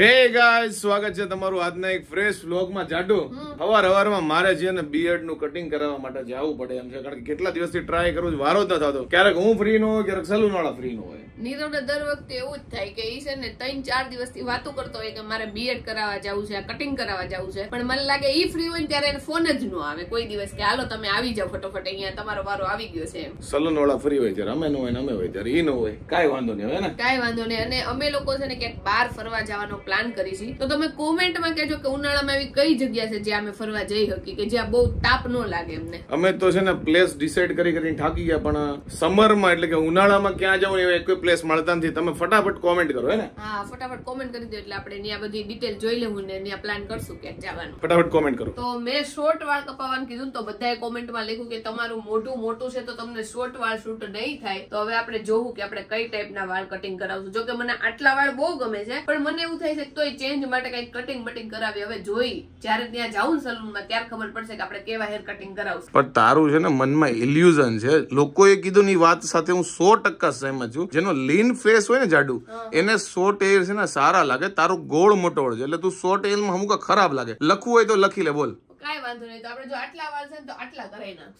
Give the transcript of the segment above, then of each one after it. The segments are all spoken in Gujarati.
હે સ્વાગત છે તમારું આજના એક ફ્રેશ વ્લોગમાં જાડુ હવાર હવારમાં મારે છે ને બીએડ નું કટિંગ કરાવવા માટે જવું પડે એમ છે કારણ કે કેટલા દિવસથી ટ્રાય કરું વારો જ ન થતો ક્યારેક હું ફ્રી નો હોય ક્યારેક સલૂન વાળા ફ્રી નો હોય દર વખતે એવું જ થાય કે ઈ છે ને ત્રણ ચાર દિવસથી વાતો કરતો હોય કે મારે બીએડ કરાવવા જવું છે કટિંગ કરાવવા જવું છે પણ મને લાગે ઈ ફ્રી હોય ત્યારે ફોન જ નો આવે કોઈ દિવસ કે હાલો તમે આવી જાઓ ફટોફટ અહીંયા તમારો વારો આવી ગયો છે સલૂન વાળા ફ્રી હોય ત્યારે અમે ન હોય અમે હોય ત્યારે ઈ ન હોય કઈ વાંધો નહીં હવે ને કાઈ વાંધો નહીં અને અમે લોકો છે ને ક્યાંક બહાર ફરવા જવાનો પ્લાન કરી છે તો તમે કોમેન્ટમાં કહેજો કે ઉનાળામાં એવી કઈ જગ્યા છે જ્યાં અમે ફરવા જઈ શકીએ કે જ્યાં બહુ તાપ ન લાગે એમને અમે તો છે ને પ્લેસ ડિસાઈડ કરી કરીને થાકી ગયા પણ સમરમાં એટલે કે ઉનાળામાં ક્યાં જવું એવા એક પ્લેસ મળતા નથી તમે ફટાફટ કોમેન્ટ કરો હે ને હા ફટાફટ કોમેન્ટ કરી દો એટલે આપણે ત્યાં બધી ડિટેલ જોઈ લેવું ને ત્યાં પ્લાન કરશું કે જવાનું ફટાફટ કોમેન્ટ કરો તો મેં શોર્ટ વાળ કપાવવાનું કીધું તો બધાએ કોમેન્ટમાં લખ્યું કે તમારું મોટું મોટું છે તો તમને શોર્ટ વાળ શૂટ નહીં થાય તો હવે આપણે જોવું કે આપણે કઈ ટાઈપના વાળ કટિંગ કરાવશું જો કે મને આટલા વાળ બહુ ગમે છે પણ મને એવું થાય થઈ છે તો ચેન્જ માટે કઈ કટિંગ બટિંગ કરાવી હવે જોઈ જ્યારે ત્યાં જાઉં સલૂનમાં ત્યારે ખબર પડશે કે આપણે કેવા હેર કટિંગ કરાવશું પણ તારું છે ને મનમાં ઇલ્યુઝન છે લોકોએ કીધું ની વાત સાથે હું સો ટકા સહેમત છું જેનો લીન ફેસ હોય ને જાડુ એને સો હેર છે ને સારા લાગે તારું ગોળ મોટો છે એટલે તું સો ટેલમાં માં અમુક ખરાબ લાગે લખવું હોય તો લખી લે બોલ વાંધો નહીં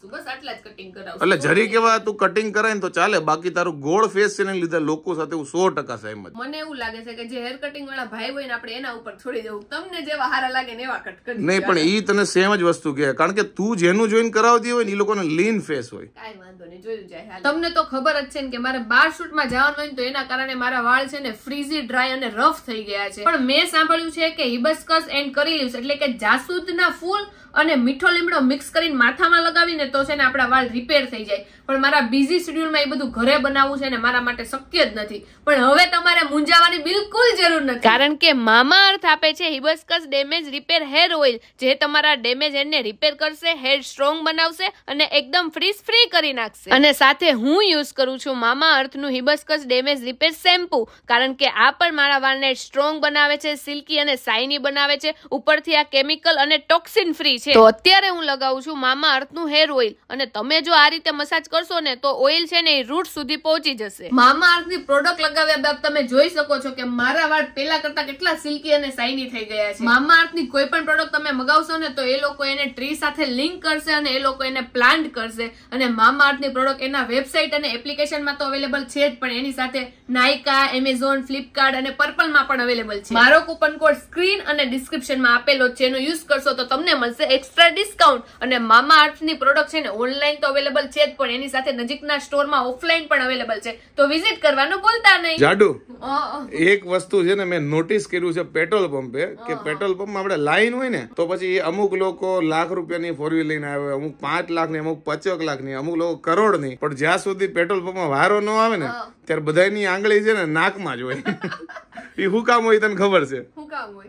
તો એટલે જરી કેવા તું કટિંગ કરાય તો ચાલે બાકી તારું ગોળ ફેસ છે ને લીધે લોકો સાથે સો ટકા સહેમત મને એવું લાગે છે કે જે હેર કટિંગ વાળા ભાઈ હોય ને આપણે એના ઉપર છોડી દેવું તમને જેવા હારા લાગે ને એવા કટ કરી નહીં પણ ઈ તને સેમ જ વસ્તુ કહે કારણ કે તું જેનું જોઈન કરાવતી હોય ને એ લોકોને લીન ફેસ હોય કાઈ વાંધો નહીં જોયું જાય તમને તો ખબર જ છે ને કે મારે બાર શૂટ માં જવાનું હોય ને તો એના કારણે મારા વાળ છે ને ફ્રીઝી ડ્રાય અને રફ થઈ ગયા છે પણ મેં સાંભળ્યું છે કે હિબસ્કસ એન્ડ કરી લીવ્સ એટલે કે જાસૂદના ફૂલ અને મીઠો લીમડો મિક્સ કરીને માથામાં લગાવીને તો છે ને આપણા વાળ રિપેર થઈ જાય પણ મારા બિઝી શેડ્યુલમાં એ બધું ઘરે બનાવવું છે ને મારા માટે શક્ય જ નથી પણ હવે તમારે મુંજાવાની બિલકુલ જરૂર નથી કારણ કે મામા અર્થ આપે છે hibiscus damage repair hair oil જે તમારા ડેમેજ હેરને રિપેર કરશે હેર સ્ટ્રોંગ બનાવશે અને એકદમ ફ્રીઝ ફ્રી કરી નાખશે અને સાથે હું યુઝ કરું છું મામા અર્થનું હિબસ્કસ ડેમેજ રિપેર શેમ્પુ કારણ કે આ પણ મારા વાળને સ્ટ્રોંગ બનાવે છે સિલ્કી અને સાઇની બનાવે છે ઉપરથી આ કેમિકલ અને ટોક્સિન ફ્રી છે છે તો અત્યારે હું લગાવું છું મામા અર્થ નું હેર ઓઇલ અને તમે જો આ રીતે મસાજ કરશો ને તો ઓઇલ છે ને એ રૂટ સુધી પહોંચી જશે મામા અર્થ ની પ્રોડક્ટ લગાવ્યા બાદ તમે જોઈ શકો છો કે મારા વાળ પેલા કરતા કેટલા સિલ્કી અને શાઇની થઈ ગયા છે મામા અર્થની કોઈ પણ પ્રોડક્ટ તમે મગાવશો ને તો એ લોકો એને ટ્રી સાથે લિંક કરશે અને એ લોકો એને પ્લાન્ટ કરશે અને મામા અર્થની પ્રોડક્ટ એના વેબસાઇટ અને એપ્લિકેશનમાં તો અવેલેબલ છે જ પણ એની સાથે નાયકા એમેઝોન ફ્લિપકાર્ટ અને પર્પલમાં પણ અવેલેબલ છે મારો કૂપન કોડ સ્ક્રીન અને ડિસ્ક્રિપ્શનમાં આપેલો છે એનો યુઝ કરશો તો તમને મળશે એક્સ્ટ્રા ડિસ્કાઉન્ટ અને મામા અર્થની પ્રોડક્ટ છે ને ઓનલાઈન તો અવેલેબલ છે જ પણ એની સાથે નજીકના સ્ટોરમાં ઓફલાઈન પણ અવેલેબલ છે તો વિઝિટ કરવાનું ભૂલતા નહીં જાડુ એક વસ્તુ છે ને મેં નોટિસ કર્યું છે પેટ્રોલ પંપે કે પેટ્રોલ પંપમાં આપણે લાઈન હોય ને તો પછી અમુક લોકો લાખ રૂપિયાની ફોર વ્હીલ લઈને આવે અમુક પાંચ લાખની અમુક પચક લાખની અમુક લોકો કરોડની પણ જ્યાં સુધી પેટ્રોલ પંપમાં વારો ન આવે ને ત્યારે બધાની આંગળી છે ને નાકમાં જ હોય એ હું કામ હોય તને ખબર છે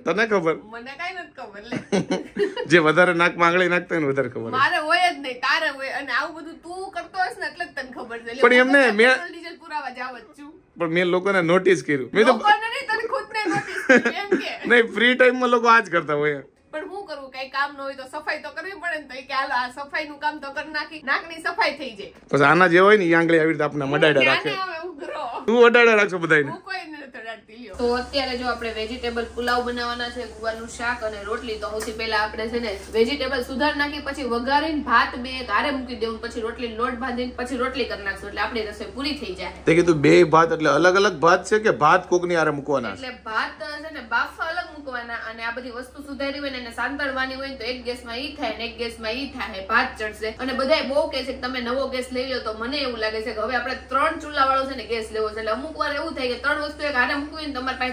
તને ખબર મને કાઈ નથી ખબર જે વધારે નાક માંગળી નાખતો ને વધારે ખબર મારે હોય જ નહીં તારે હોય અને આવું બધું તું કરતો હોસ ને એટલે તને ખબર છે પણ એમને મે પુરાવા જાવ છું પણ મેં લોકોને નોટિસ કર્યું મેં તો લોકોને નહીં તને નોટિસ નહીં ફ્રી ટાઈમમાં લોકો આજ કરતા હોય પણ હું કરું કઈ કામ ન હોય તો સફાઈ તો કરવી પડે ને તો કે હાલો આ સફાઈ નું કામ તો કરી નાખી નાકની સફાઈ થઈ જાય પછી આના જે હોય ને એ આંગળી આવી રીતે આપણે મડાડા રાખે તું અડાડા રાખશો બધા હું કોઈ તો અત્યારે જો આપણે વેજીટેબલ પુલાવ બનાવવાના છે ગુવારનું શાક અને રોટલી તો સૌથી પહેલા આપણે છે ને વેજીટેબલ સુધાર નાખી પછી વઘારીને ભાત બે કારે મૂકી દેવું પછી રોટલી લોટ બાંધીને પછી રોટલી કરી નાખશું એટલે આપણી રસોઈ પૂરી થઈ જાય તે કીધું બે ભાત એટલે અલગ અલગ ભાત છે કે ભાત કોકની આરે મૂકવાના એટલે ભાત છે ને બાફા અલગ મૂકવાના અને આ બધી વસ્તુ સુધારી હોય ને એને સાંતળવાની હોય તો એક ગેસમાં ઈ થાય ને એક ગેસમાં ઈ થાય ભાત ચડશે અને બધાય બહુ કહે છે કે તમે નવો ગેસ લઈ લો તો મને એવું લાગે છે કે હવે આપણે ત્રણ ચૂલા વાળો છે ને ગેસ લેવો છે એટલે અમુક વાર એવું થાય કે ત્રણ વસ્તુ એક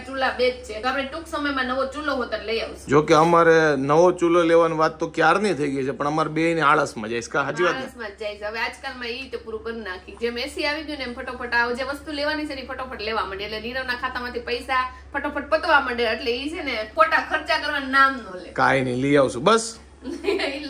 ચૂલા બે છે આપણે ટૂંક સમયમાં નવો ચૂલો હોતર લઈ આવશું જો કે અમારે નવો ચૂલો લેવાની વાત તો ક્યારની થઈ ગઈ છે પણ અમારે બે ની આળસમાં જઈશ કા હાજી વાત જાય જઈશ હવે આજકાલમાં ઈ તો પૂરું કરી નાખી જેમ એસી આવી ગયું ને એમ ફટોફટ આવ જે વસ્તુ લેવાની છે એ ફટોફટ લેવા માંડે એટલે નીરવના ખાતામાંથી પૈસા ફટોફટ પતવા માંડે એટલે ઈ છે ને ખોટા ખર્ચા કરવા નામ ન લે કાઈ નહીં લઈ આવશું બસ કટિંગ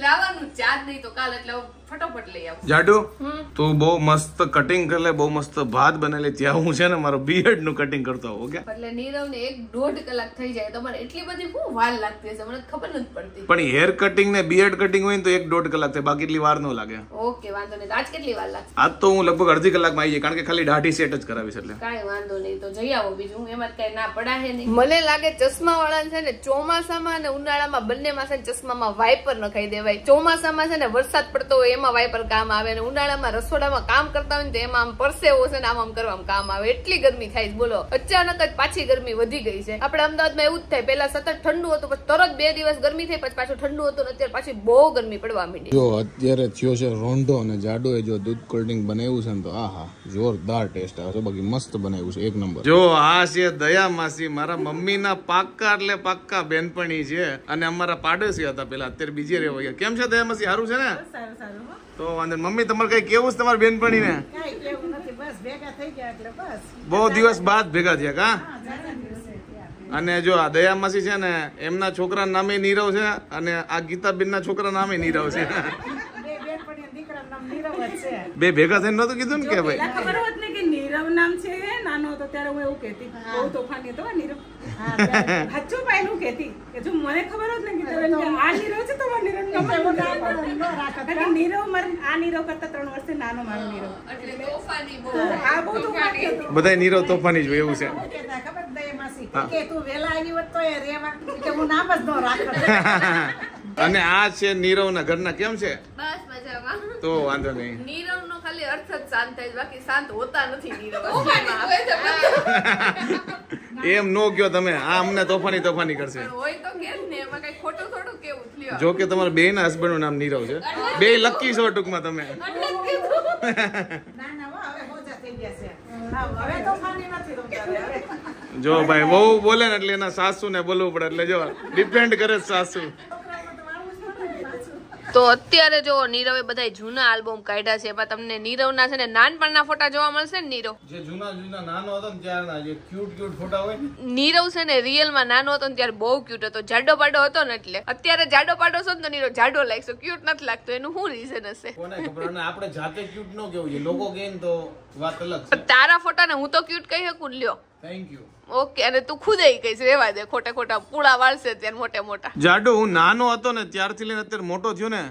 કરી લે મસ્ત ભાત બનેલી ત્યાં હું છે ને મારો બીએડ નું કટિંગ કરતો એટલે દોઢ કલાક થઈ જાય તમારે એટલી બધી શું વાલ લાગતી હશે મને ખબર નથી પડતી પણ હેર કટિંગ ને બીએડ કટિંગ હોય ને તો એક દોઢ કલાક થાય બાકી એટલી વાર નો લાગે ઓકે વાંધો નહીં આજ કેટલી વાર લાગે આજ તો હું લગભગ અડધી કલાકમાં આવી જાય કારણ કે ખાલી દાઢી સેટ જ કરાવીશ એટલે કઈ વાંધો નહીં તો જઈ આવો બીજું એમાં કઈ ના પડાહે નહીં મને લાગે ચશ્મા વાળા છે ને ચોમાસામાં અને ઉનાળામાં બંને માસે છે ચશ્મામાં વાઇપર નખાય લગાવી દેવાય ચોમાસામાં છે ને વરસાદ પડતો હોય એમાં વાઇપર કામ આવે અને ઉનાળામાં રસોડામાં કામ કરતા હોય ને એમાં આમ પરસેવો છે ને આમ આમ કરવામાં કામ આવે એટલી ગરમી થાય બોલો અચાનક જ પાછી ગરમી વધી ગઈ છે આપણે અમદાવાદમાં એવું જ થાય પહેલા સતત ઠંડુ હતું પછી તરત બે દિવસ ગરમી થઈ પછી પાછું ઠંડુ હતું ને અત્યારે પાછી બહુ ગરમી પડવા માંડી જો અત્યારે થયો છે રોંઢો અને જાડો એ જો દૂધ કોલ્ડ્રિંક બનાવ્યું છે ને તો આહા જોરદાર ટેસ્ટ આવે છે બાકી મસ્ત બનાવ્યું છે એક નંબર જો આ છે દયા માસી મારા મમ્મી ના પાક્કા એટલે પાક્કા બેનપણી છે અને અમારા પાડોશી હતા પેલા અત્યારે બીજે વગેરે વગેરે કેમ છે દયા મસી સારું છે ને તો વાંધો મમ્મી તમારે કઈ કેવું છે તમારી બેનપણી ને બહુ દિવસ બાદ ભેગા થયા કા અને જો આ દયામાસી છે ને એમના છોકરા નામે નીરવ છે અને આ ગીતાબેન ના છોકરા નામે નીરવ છે બે ભેગા થઈને નતું કીધું ને કે ભાઈ નીરવ નામ છે નાનો હતો ત્યારે હું એવું કહેતી બહુ તોફાની હતો નીરવ મને ખબર હોત ને આ ત્રણ વર્ષે નાનો મારો બધા નીરવ તોફાની જ એવું છે અને આ છે નીરવ ના ઘરના કેમ છે તો વાંધો નહીં નીરવ નો ખાલી અર્થ જ શાંત થાય બાકી શાંત હોતા નથી નીરવ એમ નો કયો તમે આ અમને તોફાની તોફાની કરશે જો કે તમારા બે ના હસબન્ડ નું નામ નીરવ છે બે લકી છો ટૂંકમાં તમે જો ભાઈ બહુ બોલે ને એટલે એના સાસુ ને બોલવું પડે એટલે જો ડિપેન્ડ કરે સાસુ તો અત્યારે જો નીરવે બધા જૂના આલ્બમ કાઢ્યા છે એમાં તમને નીરવના છે ને નાનપણના ફોટા જોવા મળશે ને નીરવ જે જૂના જૂના નાનો હતો ને ત્યારના જે ક્યુટ ક્યુટ ફોટા હોય નીરવ છે ને રિયલમાં નાનો હતો ને ત્યારે બહુ ક્યુટ હતો જાડો પાડો હતો ને એટલે અત્યારે જાડો પાડો છો ને તો નીરવ જાડો લાગશો ક્યુટ નથી લાગતો એનું શું રીઝન હશે કોને આપણે જાતે ક્યુટ ન કેવું છે લોકો કે તો વાત અલગ છે તારા ફોટાને હું તો ક્યુટ કહી શકું લ્યો થેન્ક યુ ઓકે અને તું ખુદે કહીશ રેવા દે ખોટા ખોટા પૂળા વાળશે ત્યાં મોટા મોટા જાડો હું નાનો હતો ને ત્યારથી લઈને અત્યારે મોટો થયો ને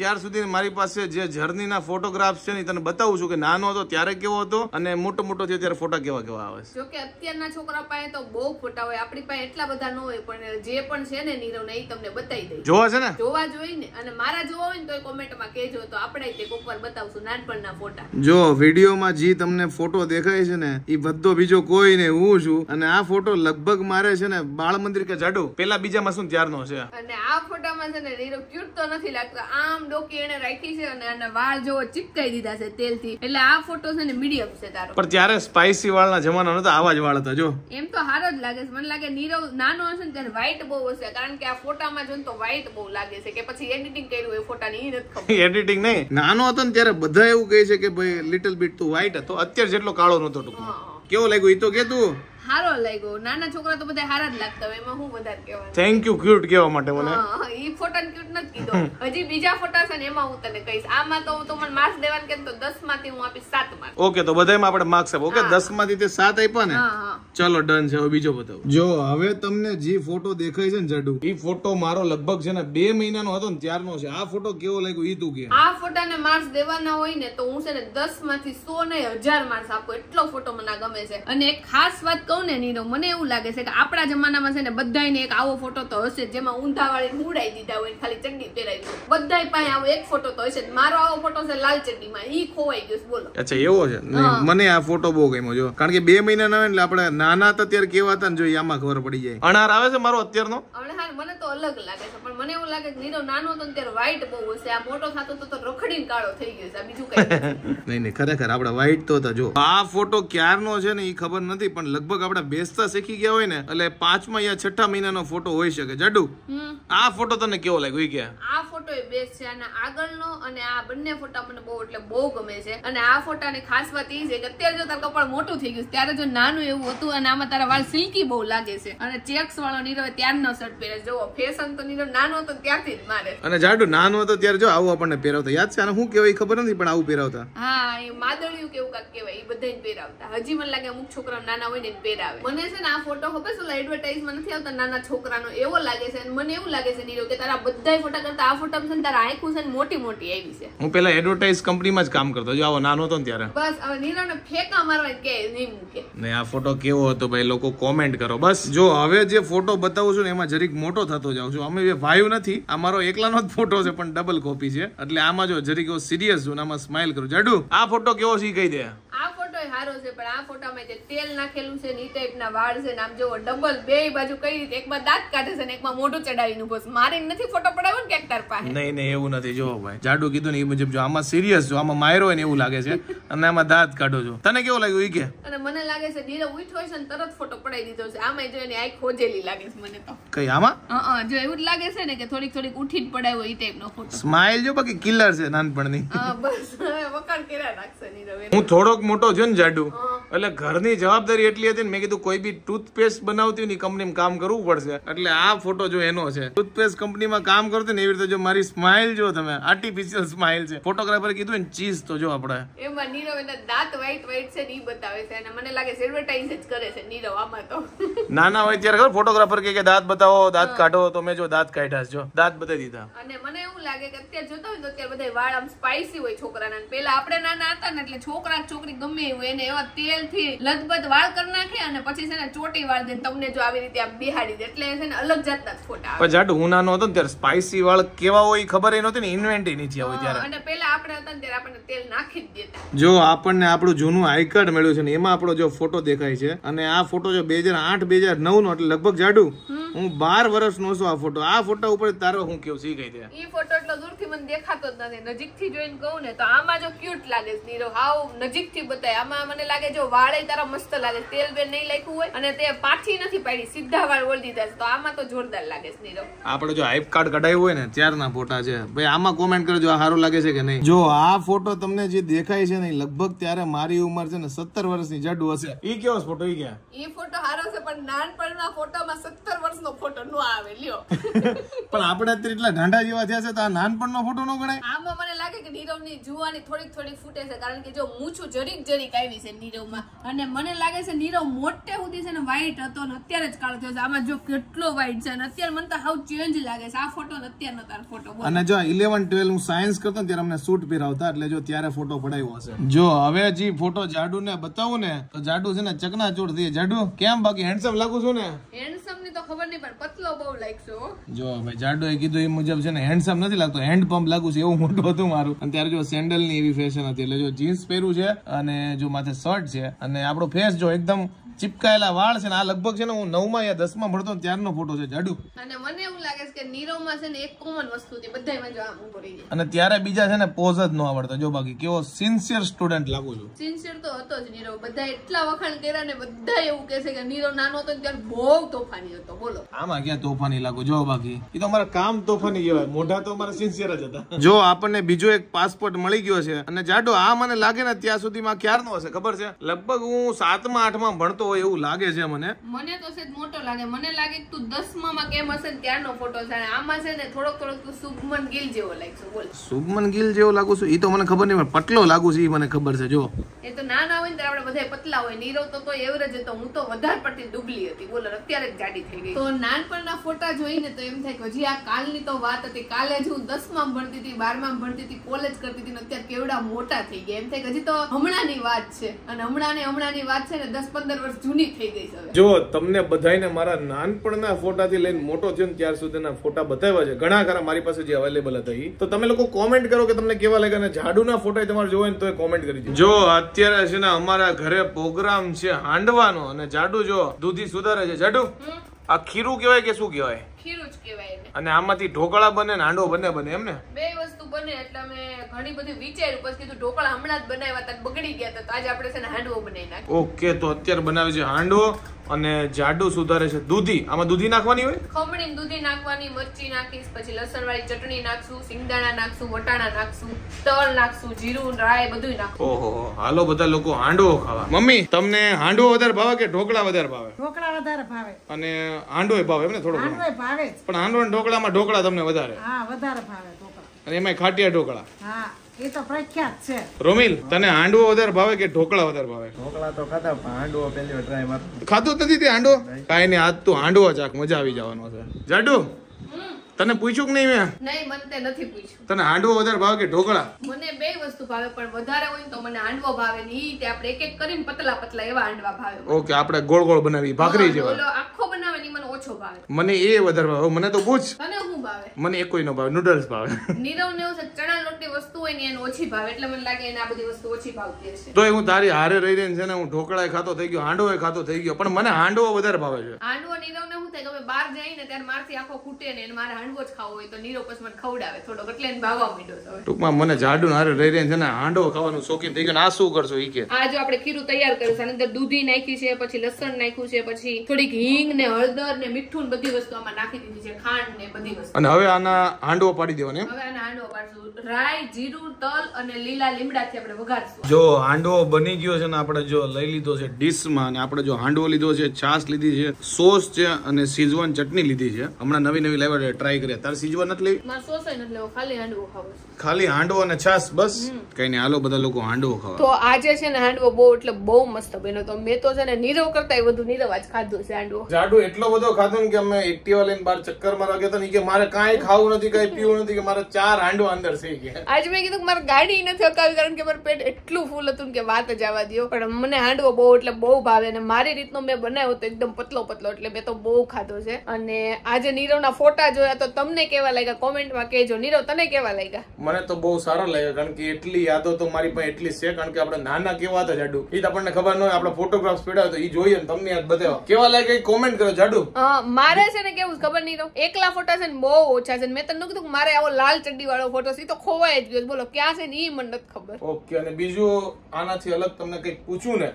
ત્યાર સુધી મારી પાસે જે જર્નીના ફોટોગ્રાફ છે તને બતાવું છું કે નાનો હતો ત્યારે કેવો હતો અને મોટો મોટો થયો ત્યારે ફોટા કેવા કેવા આવે છે કે અત્યારના છોકરા પાસે તો બહુ ફોટા હોય આપણી પાસે એટલા બધા ન હોય પણ જે પણ છે ને નીરવ ને તમને બતાવી દઈ જોવા છે ને જોવા જોઈએ ને અને મારા જોવા હોય ને તો કોમેન્ટમાં કહેજો તો આપણે તે કોકવાર બતાવશું ના ફોટા જો વિડીયોમાં જે તમને ફોટો દેખાય છે ને એ બધો બીજો કોઈ ને હું છું અને આ ફોટો લગભગ મારે છે ને બાળ મંદિર કે જાડુ પેલા બીજામાં શું ત્યારનો છે અને આ ફોટામાં છે ને નીરવ ક્યુટ તો નથી લાગતો આમ ડોકી એને રાખી છે અને આના વાળ જો ચિપકાઈ દીધા છે તેલથી એટલે આ ફોટો છે ને મીડિયમ છે તારો પણ ત્યારે સ્પાઈસી વાળના જમાના નતો આવા જ વાળ હતા એમ તો હારો જ લાગે મને લાગે નીરવ નાનો હશે ને ત્યારે વ્હાઈટ બહુ હશે કારણ કે આ ફોટામાં જોઈને તો વ્હાઈટ બહુ લાગે છે કે પછી એડિટિંગ કર્યું એ ફોટાની ઈ નથી એડિટિંગ નહીં નાનો હતો ને ત્યારે બધા એવું કહે છે કે ભાઈ લિટલ બીટ તું વ્હાઈટ હતો અત્યારે જેટલો કાળો નતો ટૂંકમાં કેવો લાગ્યો એ તો કે હારો લાગ્યો નાના છોકરા તો બધા હારા જ લાગતા હોય એમાં હું વધારે કહેવાનું થેન્ક યુ ક્યુટ કહેવા માટે મને હા ઈ ક્યુટ નથી કીધો હજી બીજા ફોટા છે ને એમાં હું તને કહીશ આમાં તો હું તો માર્ક્સ દેવાનું કે તો 10 માંથી હું આપીશ 7 માર્ક્સ ઓકે તો બધામાં આપણે માર્ક્સ આપો ઓકે 10 માંથી તે 7 આપ્યા ને ચલો ડન છે હવે બીજો બતાવો જો હવે તમને જે ફોટો દેખાય છે ને જડુ એ ફોટો મારો લગભગ છે ને બે મહિનાનો હતો ને ત્યારનો છે આ ફોટો કેવો લાગ્યો ઈ તું કે આ ફોટા ને માર્ક્સ દેવાના હોય ને તો હું છે ને 10 માંથી 100 ને 1000 માર્ક્સ આપું એટલો ફોટો મને ગમે છે અને એક ખાસ વાત કહું કહું ને નીરવ મને એવું લાગે છે કે આપણા જમાનામાં છે ને બધા એક આવો ફોટો તો હશે જેમાં ઊંધાવાળી ઉડાઈ દીધા હોય ખાલી ચડ્ડી પહેરાવી હોય પાસે આવો એક ફોટો તો હશે મારો આવો ફોટો છે લાલ ચડ્ડીમાં ઈ ખોવાઈ ગયો બોલો અચ્છા એવો છે મને આ ફોટો બહુ ગમ્યો જો કારણ કે બે મહિના ના એટલે આપણે નાના હતા ત્યારે કેવા હતા ને જો આમાં ખબર પડી જાય અણાર આવે છે મારો અત્યારનો અણહાર મને તો અલગ લાગે છે પણ મને એવું લાગે કે નીરવ નાનો તો અત્યારે વ્હાઈટ બહુ હશે આ મોટો થતો તો રખડીને કાળો થઈ ગયો છે બીજું કઈ નહીં નહીં ખરેખર આપડે વ્હાઈટ તો હતા જો આ ફોટો ક્યારનો છે ને એ ખબર નથી પણ લગભગ આપણે બેસતા શીખી ગયા હોય ને એટલે પાંચમા યા છઠ્ઠા મહિનાનો ફોટો હોઈ શકે જાડુ આ ફોટો તને કેવો લાગ્યો ઈ કે આ ફોટો એ બેસ્ટ છે અને આગળનો અને આ બંને ફોટા મને બહુ એટલે બહુ ગમે છે અને આ ફોટાની ખાસ વાત એ છે કે અત્યારે જો તારું કપડ મોટું થઈ ગયું ત્યારે જો નાનું એવું હતું અને આમાં તારા વાળ સિલ્કી બહુ લાગે છે અને ચેક્સ વાળો નીરવ ત્યારનો શર્ટ પહેરે જો ફેશન તો નીરવ નાનો હતો ત્યારથી જ મારે અને જાડુ નાનો હતો ત્યારે જો આવું આપણને પહેરાવતા યાદ છે અને હું કેવાય ખબર નથી પણ આવું પહેરાવતા હા એ માદળિયું કેવું કાક કહેવાય એ બધા પહેરાવતા હજી મને લાગે અમુક છોકરા નાના હોય ને શેડ આવે મને છે ને આ ફોટો ખબર છે એડવર્ટાઇઝમાં નથી આવતા નાના છોકરાનો એવો લાગે છે અને મને એવું લાગે છે નીરવ કે તારા બધા ફોટા કરતા આ ફોટા છે તારા આંખું છે મોટી મોટી આવી છે હું પેલા એડવર્ટાઇઝ કંપનીમાં જ કામ કરતો જો આવો નાનો હતો ત્યારે બસ હવે નીરવ ને ફેંકા મારવા કે નહીં મૂકે ને આ ફોટો કેવો હતો ભાઈ લોકો કોમેન્ટ કરો બસ જો હવે જે ફોટો બતાવું છું ને એમાં જરીક મોટો થતો જાઉં છું અમે ભાઈ નથી આ મારો એકલાનો જ ફોટો છે પણ ડબલ કોપી છે એટલે આમાં જો જરીક સિરિયસ છું આમાં સ્માઇલ કરું જાડુ આ ફોટો કેવો છે કહી દે આ ફોટો સારો છે પણ આ ફોટામાં જે તેલ નાખેલું છે ને એ ટાઈપના વાળ છે ને આમ જોવો ડબલ બે બાજુ કઈ રીતે એકમાં દાંત કાઢે છે ને એકમાં મોઢું ચડાવીને ઉભો છે મારે નથી ફોટો પડાવ્યો ને કેક્ટર પાસે નહીં નહીં એવું નથી જોવો ભાઈ જાડુ કીધું ને એ મુજબ જો આમાં સિરિયસ જો આમાં માયરો ને એવું લાગે છે અને આમાં દાંત કાઢો છો તને કેવું લાગ્યું એ કે અને મને લાગે છે નીરવ ઉઠો છે ને તરત ફોટો પડાવી દીધો છે આમાં જો એની આંખ ખોજેલી લાગે છે મને તો કઈ આમાં હા જો એવું જ લાગે છે ને કે થોડીક થોડીક ઉઠી જ પડાવ્યો એ ટાઈપનો ફોટો સ્માઈલ જો બાકી કિલર છે નાનપણની હા બસ વખાણ કર્યા રાખશે નીરવ હું થોડોક મોટો જો ને જાડુ એટલે ઘરની જવાબદારી એટલી હતી મેં કીધું કોઈ બી ટૂથપેસ્ટ બનાવતી હોય ને કામ કરવું પડશે એટલે આ ફોટો જો એનો છે ટૂથપેસ્ટ કંપનીમાં કામ કરતી ને એવી રીતે જો મારી સ્માઇલ જો તમે આર્ટિફિશિયલ સ્માઇલ છે ફોટોગ્રાફર કીધું ને ચીઝ તો જો આપણે એમાં નીરવ દાંત વ્હાઈટ વ્હાઈટ છે ને બતાવે છે અને મને લાગે એડવર્ટાઇઝ જ કરે છે નીરવ આમાં તો નાના હોય ત્યારે ખબર ફોટોગ્રાફર કે દાંત બતાવો દાંત કાઢો તો મેં જો દાંત કાઢ્યા જો દાંત બતાવી દીધા અને મને એવું લાગે કે અત્યારે જોતા હોય તો અત્યારે બધા વાળ આમ સ્પાઇસી હોય છોકરાના પહેલા આપણે નાના હતા ને એટલે છોકરા છોકરી ગમે સ્પાઈસી વાળ કેવા હોય ખબર એ નીચે હોય ત્યારે અને આપણે આપણને તેલ નાખી જ જો આપણને આપણું જૂનું આઈ મળ્યું છે ને એમાં આપણો જો ફોટો દેખાય છે અને આ ફોટો જો હજાર નવ નો એટલે લગભગ જાડુ હું 12 વર્ષનો છું આ ફોટો આ ફોટા ઉપર તારો હું કેવું સી ગઈ છે ઈ ફોટો એટલો દૂરથી મને દેખાતો જ નથી નજીક થી જોઈને કહું ને તો આમાં જો ક્યુટ લાગે નીરવ હાવ થી બતાય આમાં મને લાગે જો વાળે તારા મસ્ત લાગે તેલ બેલ નહીં લખ્યું હોય અને તે પાછી નથી પાડી સીધા વાળ ઓળી દીધા તો આમાં તો જોરદાર લાગે છે નીરવ આપણે જો હાઈપ કાર્ડ કઢાયું હોય ને ત્યારના ફોટા છે ભાઈ આમાં કોમેન્ટ કરજો આ સારું લાગે છે કે નહીં જો આ ફોટો તમને જે દેખાય છે ને લગભગ ત્યારે મારી ઉંમર છે ને સત્તર વર્ષની જડુ હશે ઈ કેવો ફોટો ઈ ગયા ઈ ફોટો સારો છે પણ નાનપણના ફોટામાં સત્તર વર્ષનો ફોટો નો આવે લ્યો પણ આપણે અત્યારે એટલા ગાંડા જેવા થયા છે તો આ નાનપણનો ફોટો નો ગણાય આમાં મને લાગે કે નીરવની જુવાની થોડીક થોડીક ફૂટે છે કારણ કે જો મૂછું જરીક જરીક આવી છે નીરવમાં અને મને લાગે છે નીરવ મોટે સુધી છે ને વ્હાઈટ હતો ને અત્યારે જ કાળો થયો છે આમાં જો કેટલો વ્હાઈટ છે ને અત્યારે મને તો હાવ ચેન્જ લાગે છે આ ફોટો ને અત્યારનો તાર ફોટો અને જો ઇલેવન 12 હું સાયન્સ કરતો ત્યારે અમને સૂટ પહેરાવતા એટલે જો ત્યારે ફોટો પડાવ્યો હશે જો હવે જે ફોટો જાડુ ને બતાવું ને તો જાડુ છે ને ચકનાચૂર થઈ જાડુ કેમ બાકી હેન્ડસમ લાગુ છું ને હેન્ડસમ ખબર નહીં પણ પતલો બહુ લાગશો જો ભાઈ જાડો એ કીધું એ મુજબ છે ને હેન્ડસમ નથી લાગતો હેન્ડ પંપ લાગુ છે એવું મોટું હતું મારું અને ત્યારે જો સેન્ડલ ની એવી ફેશન હતી એટલે જો જીન્સ પહેર્યું છે અને જો માથે શર્ટ છે અને આપણો ફેસ જો એકદમ ચિપકાયેલા વાળ છે ને આ લગભગ છે ને હું નવમાં યા દસમાં ભણતો ત્યારનો ફોટો છે જાડુ અને મને એવું લાગે છે કે નીરવમાં છે ને એક કોમન વસ્તુ હતી બધાયમાં જો આમ ઉભો રહી અને ત્યારે બીજા છે ને પોઝ જ ન આવડતો જો બાકી કેવો સિન્સિયર સ્ટુડન્ટ લાગુ છું સિન્સિયર તો હતો જ નીરવ બધા એટલા વખાણ કર્યા ને બધા એવું કહે છે કે નીરવ નાનો હતો ત્યારે બહુ તોફાની હતો બોલો આમાં ક્યાં તોફાની લાગુ જો બાકી એ તો અમારા કામ તોફાની કહેવાય મોઢા તો અમારા સિન્સિયર જ હતા જો આપણને બીજો એક પાસપોર્ટ મળી ગયો છે અને જાડો આ મને લાગે ને ત્યાં સુધીમાં ક્યારનો હશે ખબર છે લગભગ હું સાતમાં આઠમાં ભણતો હોય એવું લાગે છે મને મને તો સેજ મોટો લાગે મને લાગે તું 10 માં કેમ હશે ત્યારનો ફોટો છે અને આમાં છે ને થોડોક થોડોક તું શુભમન ગિલ જેવો લાગશો બોલ શુભમન ગિલ જેવો લાગુ છું ઈ તો મને ખબર નહીં પણ પટલો લાગુ છે ઈ મને ખબર છે જો એ તો ના હોય ને આપણે બધા પતલા હોય નીરવ તો તો એવરેજ હતો હું તો વધારે પડતી દુબલી હતી બોલ અત્યારે જ ગાડી થઈ ગઈ તો નાનપણના ફોટા જોઈને તો એમ થાય કે હજી આ કાલની તો વાત હતી કાલે જ હું દસમા માં ભણતી હતી બારમા માં ભણતી હતી કોલેજ કરતી હતી અત્યારે કેવડા મોટા થઈ ગયા એમ થાય કે હજી તો હમણાંની વાત છે અને હમણાં ને હમણાંની વાત છે ને દસ પંદર વર્ષ જો તમને બધાને મારા નાનપણના ફોટાથી લઈને મોટો થયો ત્યાર સુધીના ફોટા બતાવ્યા છે ઘણા ખરા મારી પાસે જે અવેલેબલ હતા તો તમે લોકો કોમેન્ટ કરો કે તમને કેવા લાગે અને જાડુના ફોટા તમારે જોવે ને તો કોમેન્ટ કરી જો અત્યારે છે ને અમારા ઘરે પ્રોગ્રામ છે હાંડવાનો અને જાડુ જો દૂધી સુધારે છે જાડુ આ ખીરું કેવાય કે શું કેવાય ખીરું જ કહેવાય અને આમાંથી ઢોકળા બને ને હાંડો બને બને એમ ને બે વસ્તુ બને એટલે અમે ઘણી બધી વિચાર્યું પછી કીધું ઢોકળા હમણાં જ બનાવ્યા તા બગડી ગયા હતા તો આજે આપણે છે ને હાંડવો બનાવી નાખ્યો ઓકે તો અત્યારે બનાવે છે હાંડવો અને જાડુ સુધારે છે દૂધી આમાં દૂધી નાખવાની હોય ખમણી દૂધી નાખવાની મરચી નાખીશ પછી લસણ વાળી ચટણી નાખશું સિંગદાણા નાખશું વટાણા નાખશું તલ નાખશું જીરું રાય બધું નાખશું ઓહો હાલો બધા લોકો હાંડવો ખાવા મમ્મી તમને હાંડવો વધારે ભાવે કે ઢોકળા વધારે ભાવે ઢોકળા વધારે ભાવે અને હાંડવો ભાવે એમને થોડો હાંડવો ભાવે પણ હાંડવો ઢોકળામાં ઢોકળા તમને વધારે હા વધારે ભાવે ઢોકળા અને એમાં ખાટિયા ઢોકળા હા એ તો પ્રખ્યાત છે રોમિલ તને હાંડવો વધારે ભાવે કે ઢોકળા વધારે ભાવે ઢોકળા તો ખાતા હાંડવો પહેલી વાર ટ્રાય મારતો ખાધું નથી તે હાંડવો કાઈ ને આજ તું હાંડવો ચાક મજા આવી જવાનો છે જાડુ તને પૂછ્યું કે નહીં મેં નહીં મને તે નથી પૂછ્યું તને હાંડવો વધારે ભાવે કે ઢોકળા મને બે વસ્તુ ભાવે પણ વધારે હોય તો મને હાંડવો ભાવે ને તે આપણે એક એક કરીને પતલા પતલા એવા હાંડવા ભાવે ઓકે આપણે ગોળ ગોળ બનાવી ભાખરી જેવા આખો બનાવે ને મને ઓછો ભાવે મને એ વધારે ભાવે મને તો પૂછ તને શું ભાવે મને એક કોઈ ભાવે નૂડલ્સ ભાવે નીરવ ને એવું ચણા લોટની વસ્તુ હોય ને એને ઓછી ભાવે એટલે મને લાગે એને આ બધી વસ્તુ ઓછી ભાવતી હશે તો હું તારી હારે રહી રહી છે ને હું ઢોકળાય ખાતો થઈ ગયો હાંડવો ખાતો થઈ ગયો પણ મને હાંડવો વધારે ભાવે છે હાંડવો નીરવ ને હું થાય કે બહાર જઈને ત્યારે મારથી આખો ખૂટે ને મારા હાંડવો મને જાડુ રહી છે ખાવાનું શોખીન થઈ ગયો શું કરશો ઈ કે આ જો ખીરું તૈયાર કર્યું છે અંદર દૂધી નાખી છે પછી લસણ નાખ્યું છે પછી થોડીક હિંગ ને હળદર ને મીઠું ને બધી વસ્તુ આમાં નાખી દીધી છે ખાંડ ને બધી વસ્તુ અને હવે આના હાંડવો પાડી દેવાનો હવે આના હાંડવો પાડશું જીરું તલ અને લીલા લીમડાથી જો હાંડવો બની ગયો છે ને આપણે જો લઈ લીધો છે ડીશમાં અને આપણે જો હાંડવો લીધો છે છાશ લીધી છે સોસ છે અને સીઝવાન ચટણી લીધી છે હમણાં નવી નવી લેવા ટ્રાય ટ્રાય કરીએ તારે સીજવા નથી લેવી મારે સોસાય નથી લેવો ખાલી હાંડવો ખાવો ખાલી હાંડવો અને છાસ બસ કઈ નહીં હાલો બધા લોકો હાંડવો ખાવા તો આજે છે ને હાંડવો બહુ એટલે બહુ મસ્ત બન્યો તો મેં તો છે ને નીરવ કરતા વધુ નીરવ આજ ખાધો છે હાંડવો જાડુ એટલો બધો ખાધો ને કે અમે એક્ટિવા લઈને બહાર ચક્કર મારવા ગયા ને કે મારે કાંઈ ખાવું નથી કાંઈ પીવું નથી કે મારે ચાર હાંડવો અંદર થઈ ગયા આજ મેં કીધું કે મારે ગાડી નથી હકાવી કારણ કે મારું પેટ એટલું ફૂલ હતું કે વાત જ આવા દો પણ મને હાંડવો બહુ એટલે બહુ ભાવે અને મારી રીતનો મેં બનાવ્યો તો એકદમ પતલો પતલો એટલે મેં તો બહુ ખાધો છે અને આજે નીરવના ફોટા જોયા તો તમને કેવા લાગ્યા કોમેન્ટમાં કહેજો નીરવ તને કેવા લાગ્યા મને તો બહુ સારો લાગે કારણ કે એટલી યાદો તો મારી પાસે એટલી છે કારણ કે આપણે નાના કેવા હતા જાડુ એ તો આપણને ખબર ન હોય આપણે ફોટોગ્રાફ્સ પડ્યા તો એ જોઈએ તમને યાદ બતાવો કેવા લાગે કોમેન્ટ કરો જાડુ મારે છે ને કેવું ખબર નહીં તો એકલા ફોટા છે ને બહુ ઓછા છે મેં તમને કીધું મારે આવો લાલ ચડ્ડી વાળો ફોટો છે તો ખોવાય જ ગયો બોલો ક્યાં છે ને એ મને નથી ખબર ઓકે અને બીજું આનાથી અલગ તમને કઈક પૂછું ને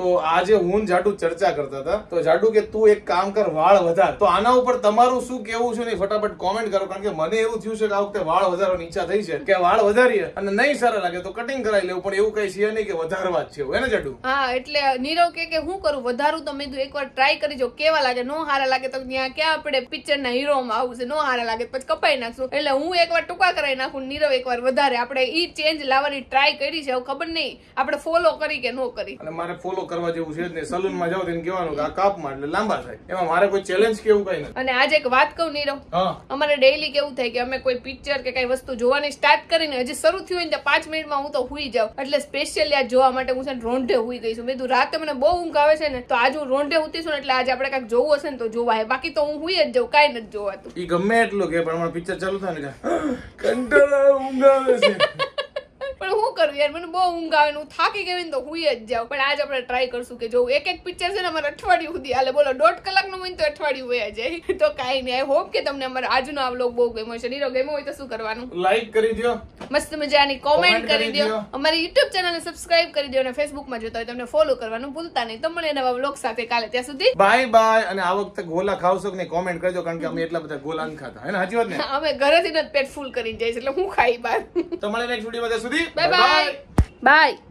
તો આજે હું જાડુ ચર્ચા કરતા હતા તો જાડુ કે તું એક કામ કર વાળ વધાર તો આના ઉપર તમારું શું કેવું છે ને ફટાફટ કોમેન્ટ કરો કારણ કે મને એવું થયું છે કે આ વખતે વાળ વધારવાની ઈચ્છા થઈ છે છે કે વાળ વધારીએ અને નહીં સારા લાગે તો કટિંગ કરાવી લેવું પણ એવું કઈ છે નહીં કે વધારવા જ છે એને જડું હા એટલે નીરવ કે કે હું કરું વધારું તો મેં એકવાર ટ્રાય કરી જો કેવા લાગે નો હારા લાગે તો ત્યાં ક્યાં આપણે પિક્ચર પિક્ચરના હીરોમાં આવું છે નો હારા લાગે પછી કપાઈ નાખશું એટલે હું એકવાર ટૂંકા કરાવી નાખું નીરવ એકવાર વધારે આપણે ઈ ચેન્જ લાવવાની ટ્રાય કરી છે હવે ખબર નહીં આપણે ફોલો કરી કે નો કરી અને મારે ફોલો કરવા જેવું છે જ નહીં સલૂનમાં જાવ તેને કહેવાનું કે આ કાપમાં એટલે લાંબા થાય એમાં મારે કોઈ ચેલેન્જ કેવું કઈ નથી અને આજે એક વાત કહું નીરવ અમારે ડેઈલી કેવું થાય કે અમે કોઈ પિક્ચર કે કઈ વસ્તુ જોવાની સ્ટાર્ટ કરીને હજી શરૂ થયું હોય ને પાંચ મિનિટમાં હું તો હુઈ જાઉં એટલે સ્પેશિયલી આ જોવા માટે હું છે ને રોંઢે હુઈ ગઈ છું મેં તું રાતે મને બહુ ઊંઘ આવે છે ને તો આજે હું રોંઢે ઉતીશું ને એટલે આજે આપણે કાંઈક જોવું હશે ને તો જોવાય બાકી તો હું હુઈ જ જાઉં કાંઈ નથી જોવાતું એ ગમે એટલું કે પણ પિક્ચર ચાલુ થાય ને કંટાળા ઊંઘ આવે છે કરું યાર મને બહુ ઊંઘ આવે હું થાકી ગઈ ને તો હુઈ જ જાઉં પણ આજ આપણે ટ્રાય કરશું કે જો એક એક પિક્ચર છે ને અમારે અઠવાડિયું સુધી હાલે બોલો દોઢ કલાકનું હોય તો અઠવાડિયું હોય જાય તો કાંઈ નહીં આઈ હોપ કે તમને અમારે આજનો આ બ્લોગ બહુ ગમ્યો છે નીરો ગમ્યો હોય તો શું કરવાનું લાઈક કરી દો મસ્ત મજાની કોમેન્ટ કરી દો અમારી યુટ્યુબ ચેનલને સબસ્ક્રાઇબ કરી દો અને ફેસબુકમાં જોતા હોય તમને ફોલો કરવાનું ભૂલતા નહીં તો મળે નવા બ્લોગ સાથે કાલે ત્યાં સુધી બાય બાય અને આ વખતે ગોલા ખાવશો કે કોમેન્ટ કરજો કારણ કે અમે એટલા બધા ગોલા નથી ખાતા હે ને સાચી વાત ને અમે ઘરેથી જ પેટ ફૂલ કરીને જઈશ એટલે હું ખાઈ બાર તો મળે નેક્સ્ટ વિડીયો સુધી બાય બાય Bye. Bye.